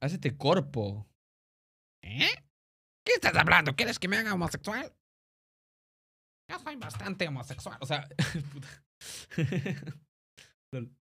Hazte corpo. ¿Eh? ¿Qué estás hablando? ¿Quieres que me haga homosexual? Yo soy bastante homosexual. O sea,